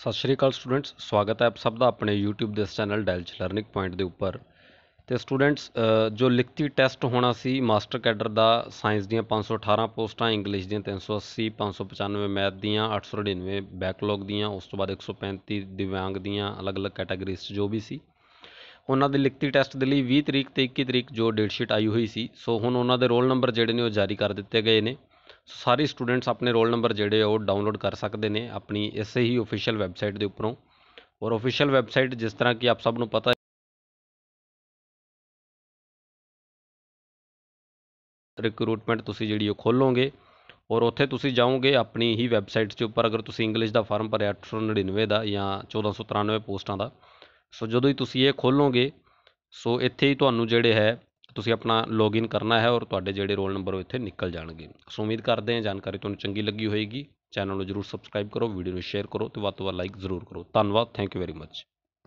ਸਤਿ ਸ਼੍ਰੀ ਅਕਾਲ ਸਟੂਡੈਂਟਸ ਸਵਾਗਤ ਹੈ ਆਪ ਸਭ ਦਾ ਆਪਣੇ YouTube ਦੇ ਇਸ ਚੈਨਲ ਡੈਲਚ ਲਰਨਿੰਗ ਪੁਆਇੰਟ ਦੇ ਉੱਪਰ ਤੇ ਸਟੂਡੈਂਟਸ ਜੋ ਲਿਖਤੀ ਟੈਸਟ ਹੋਣਾ ਸੀ ਮਾਸਟਰ ਕੈਡਰ ਦਾ ਸਾਇੰਸ ਦੀਆਂ 518 ਪੋਸਟਾਂ ਇੰਗਲਿਸ਼ ਦੀਆਂ 380 595 ਮੈਥ ਦੀਆਂ 899 ਬੈਕਲੌਗ ਦੀਆਂ ਉਸ ਤੋਂ ਬਾਅਦ 135 ਦਿਵਿਆਂਗ ਦੀਆਂ ਅਲੱਗ-ਅਲੱਗ ਕੈਟਾਗਰੀਜ਼ 'ਚ ਜੋ ਵੀ ਸੀ ਉਹਨਾਂ ਦੇ ਲਿਖਤੀ ਟੈਸਟ ਦੇ ਲਈ 20 ਤਰੀਕ ਤੇ 21 ਤਰੀਕ ਜੋ ਡੇਟ ਸ਼ੀਟ ਆਈ ਹੋਈ ਸੀ ਸੋ ਹੁਣ ਉਹਨਾਂ ਦੇ ਰੋਲ ਨੰਬਰ ਜਿਹੜੇ ਨੇ ਉਹ ਜਾਰੀ ਕਰ ਦਿੱਤੇ ਗਏ ਨੇ ਸਾਰੇ ਸਟੂਡੈਂਟਸ ਆਪਣੇ ਰੋਲ ਨੰਬਰ ਜਿਹੜੇ ਉਹ ਡਾਊਨਲੋਡ ਕਰ ਸਕਦੇ ਨੇ ਆਪਣੀ ਇਸੇ ਹੀ ਅਫੀਸ਼ੀਅਲ ਵੈਬਸਾਈਟ ਦੇ ਉੱਪਰੋਂ ਔਰ ਅਫੀਸ਼ੀਅਲ ਵੈਬਸਾਈਟ ਜਿਸ ਤਰ੍ਹਾਂ ਕਿ ਆਪ ਸਭ ਨੂੰ ਪਤਾ ਰਿਕਰੂਟਮੈਂਟ ਤੁਸੀਂ ਜਿਹੜੀ ਉਹ ਖੋਲੋਗੇ ਔਰ ਉੱਥੇ ਤੁਸੀਂ ਜਾਓਗੇ ਆਪਣੀ ਹੀ ਵੈਬਸਾਈਟ ਦੇ ਉੱਪਰ ਅਗਰ ਤੁਸੀਂ ਇੰਗਲਿਸ਼ ਦਾ ਫਾਰਮ ਭਰਿਆ 899 ਦਾ ਜਾਂ 1493 ਪੋਸਟਾਂ ਦਾ ਸੋ ਜਦੋਂ ਹੀ ਤੁਸੀਂ ਇਹ ਖੋਲੋਗੇ ਸੋ ਇੱਥੇ ਹੀ ਤੁਹਾਨੂੰ ਜਿਹੜੇ ਹੈ ਤੁਸੀਂ ਆਪਣਾ ਲੌਗਇਨ ਕਰਨਾ ਹੈ ਔਰ ਤੁਹਾਡੇ ਜਿਹੜੇ ਰੋਲ ਨੰਬਰ ਉਹ ਇੱਥੇ ਨਿਕਲ ਜਾਣਗੇ ਸੋ ਉਮੀਦ ਕਰਦੇ ਹਾਂ ਜਾਣਕਾਰੀ ਤੁਹਾਨੂੰ ਚੰਗੀ ਲੱਗੀ ਹੋਏਗੀ ਚੈਨਲ ਨੂੰ ਜਰੂਰ ਸਬਸਕ੍ਰਾਈਬ ਕਰੋ ਵੀਡੀਓ ਨੂੰ ਸ਼ੇਅਰ ਕਰੋ ਤੇ ਵੱਧ ਤੋਂ ਵੱਧ ਲਾਈਕ ਜ਼ਰੂਰ ਕਰੋ ਧੰਨਵਾਦ ਥੈਂਕ ਯੂ ਵੈਰੀ ਮੱਚ